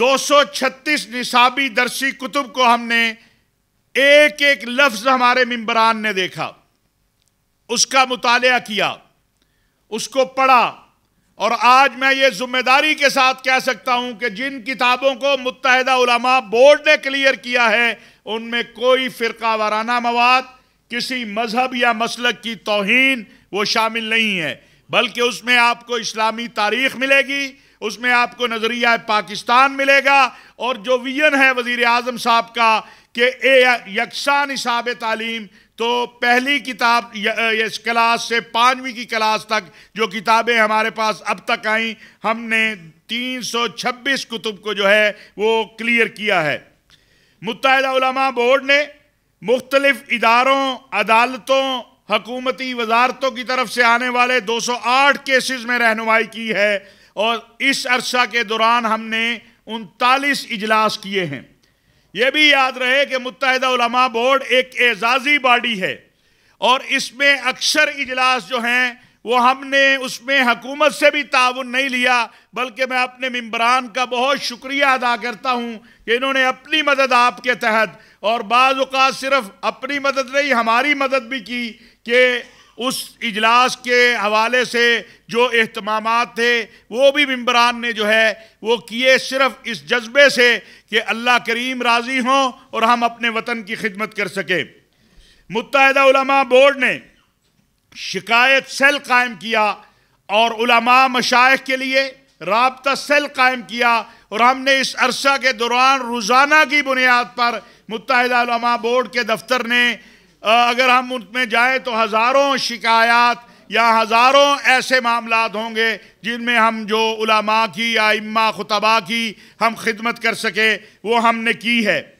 236 निसाबी दर्शी कुतुब को हमने एक एक लफ्ज हमारे मम्बरान ने देखा उसका मुताल किया उसको पढ़ा और आज मैं ये जिम्मेदारी के साथ कह सकता हूं कि जिन किताबों को मुतहदा उलमा बोर्ड ने क्लियर किया है उनमें कोई फ़िरका वाराना मवाद किसी मजहब या मसलक की तोहन वो शामिल नहीं है बल्कि उसमें आपको इस्लामी तारीख मिलेगी उसमें आपको नज़रिया पाकिस्तान मिलेगा और जो विजन है वजीर आजम साहब का कि ए यकसा निसाब तालीम तो पहली किताब इस क्लास से पाँचवीं की क्लास तक जो किताबें हमारे पास अब तक आई हमने 326 कुतुब को जो है वो क्लियर किया है मुतहदा बोर्ड ने मुख्तलिफ़ इदारों अदालतों हकूमती वजारतों की तरफ से आने वाले 208 केसेस में रहनुमाई की है और इस अरसा के दौरान हमने उनतालीस इजलास किए हैं यह भी याद रहे कि मुतहदा बोर्ड एक एजाजी बॉडी है और इसमें अक्सर इजलास जो हैं वो हमने उसमें हकूमत से भी ताउन नहीं लिया बल्कि मैं अपने मम्बरान का बहुत शुक्रिया अदा करता हूँ कि इन्होंने अपनी मदद आपके तहत और बाज़ात सिर्फ अपनी मदद नहीं हमारी मदद भी की कि उस इजलास के हवाले से जो अहतमाम थे वो भी मम्बरान ने जो है वो किए सिर्फ इस जज्बे से कि अल्लाह करीम राज़ी हों और हम अपने वतन की खिदमत कर सकें मुतहदा बोर्ड ने शिकायत सेल कायम किया और उलमा मशाइ के लिए रबता सेल कायम किया और हमने इस अरसा के दौरान रोज़ाना की बुनियाद पर मुतहदा बोर्ड के दफ्तर ने अगर हम उनमें जाएँ तो हज़ारों शिकायत या हज़ारों ऐसे मामला होंगे जिनमें हम जो उलमा की या इम्मा खुतबा की हम खिदमत कर सके वो हमने की है